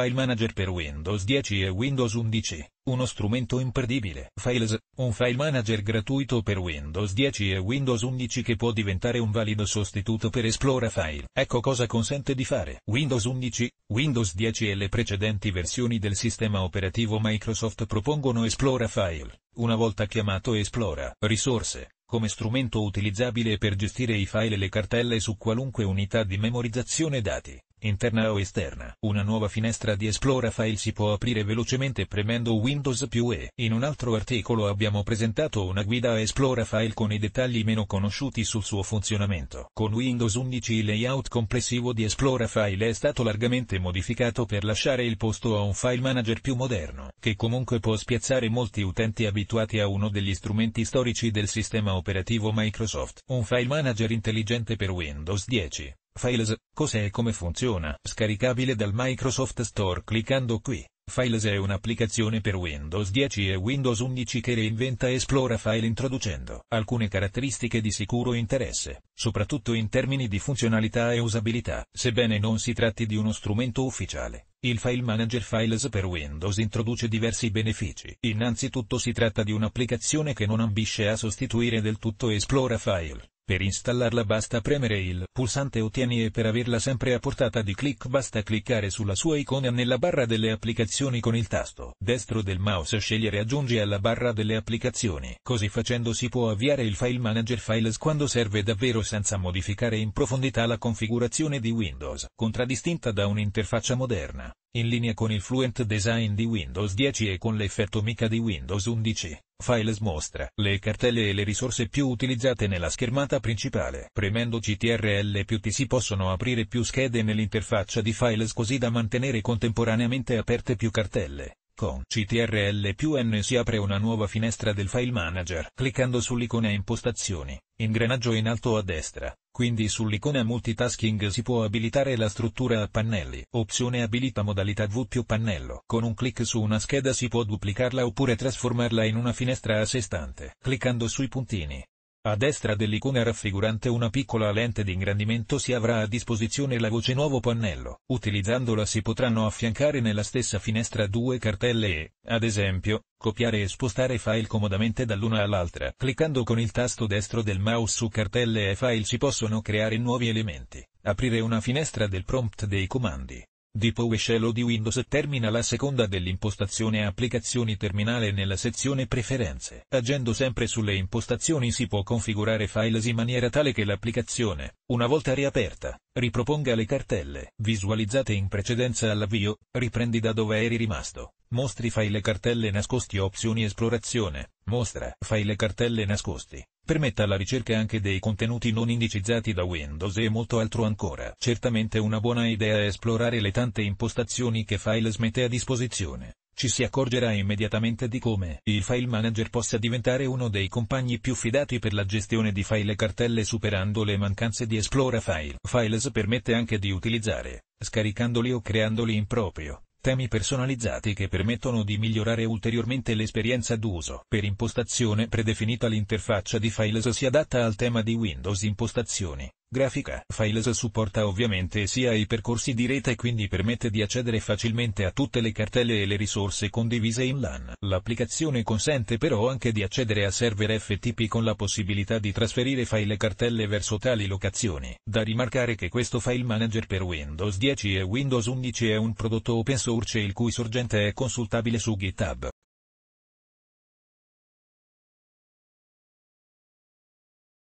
File Manager per Windows 10 e Windows 11, uno strumento imperdibile. Files, un file manager gratuito per Windows 10 e Windows 11 che può diventare un valido sostituto per Explora File. Ecco cosa consente di fare. Windows 11, Windows 10 e le precedenti versioni del sistema operativo Microsoft propongono Explora File, una volta chiamato Explora. Risorse come strumento utilizzabile per gestire i file e le cartelle su qualunque unità di memorizzazione dati interna o esterna. Una nuova finestra di Esplora File si può aprire velocemente premendo Windows più E. In un altro articolo abbiamo presentato una guida a Esplora File con i dettagli meno conosciuti sul suo funzionamento. Con Windows 11 il layout complessivo di Esplora File è stato largamente modificato per lasciare il posto a un file manager più moderno, che comunque può spiazzare molti utenti abituati a uno degli strumenti storici del sistema operativo Microsoft. Un file manager intelligente per Windows 10. Files, cos'è e come funziona, scaricabile dal Microsoft Store cliccando qui. Files è un'applicazione per Windows 10 e Windows 11 che reinventa e esplora file introducendo alcune caratteristiche di sicuro interesse, soprattutto in termini di funzionalità e usabilità, sebbene non si tratti di uno strumento ufficiale. Il File Manager Files per Windows introduce diversi benefici. Innanzitutto si tratta di un'applicazione che non ambisce a sostituire del tutto Esplora File, per installarla basta premere il pulsante ottieni e per averla sempre a portata di clic basta cliccare sulla sua icona nella barra delle applicazioni con il tasto destro del mouse scegliere aggiungi alla barra delle applicazioni. Così facendo si può avviare il file manager files quando serve davvero senza modificare in profondità la configurazione di Windows, contraddistinta da un'interfaccia moderna. In linea con il Fluent Design di Windows 10 e con l'effetto mica di Windows 11, Files mostra le cartelle e le risorse più utilizzate nella schermata principale. Premendo CTRL più T si possono aprire più schede nell'interfaccia di Files così da mantenere contemporaneamente aperte più cartelle. Con CTRL più N si apre una nuova finestra del File Manager. Cliccando sull'icona Impostazioni, ingranaggio in alto a destra, quindi sull'icona Multitasking si può abilitare la struttura a pannelli. Opzione Abilita modalità V più pannello. Con un clic su una scheda si può duplicarla oppure trasformarla in una finestra a sé stante. Cliccando sui puntini, a destra dell'icona raffigurante una piccola lente di ingrandimento si avrà a disposizione la voce nuovo pannello. Utilizzandola si potranno affiancare nella stessa finestra due cartelle e, ad esempio, copiare e spostare file comodamente dall'una all'altra. Cliccando con il tasto destro del mouse su cartelle e file si possono creare nuovi elementi, aprire una finestra del prompt dei comandi, di PowerShell o di Windows termina la seconda dell'impostazione applicazioni terminale nella sezione preferenze. Agendo sempre sulle impostazioni si può configurare files in maniera tale che l'applicazione, una volta riaperta, riproponga le cartelle visualizzate in precedenza all'avvio, riprendi da dove eri rimasto. Mostri file cartelle nascosti opzioni esplorazione, mostra file cartelle nascosti permetta la ricerca anche dei contenuti non indicizzati da Windows e molto altro ancora. Certamente una buona idea è esplorare le tante impostazioni che Files mette a disposizione. Ci si accorgerà immediatamente di come il file manager possa diventare uno dei compagni più fidati per la gestione di file e cartelle superando le mancanze di Explora File. Files permette anche di utilizzare, scaricandoli o creandoli in proprio, temi personalizzati che permettono di migliorare ulteriormente l'esperienza d'uso. Per impostazione predefinita l'interfaccia di Files si adatta al tema di Windows Impostazioni. Grafica Files supporta ovviamente sia i percorsi di rete e quindi permette di accedere facilmente a tutte le cartelle e le risorse condivise in LAN. L'applicazione consente però anche di accedere a server FTP con la possibilità di trasferire file e cartelle verso tali locazioni. Da rimarcare che questo file manager per Windows 10 e Windows 11 è un prodotto open source il cui sorgente è consultabile su GitHub.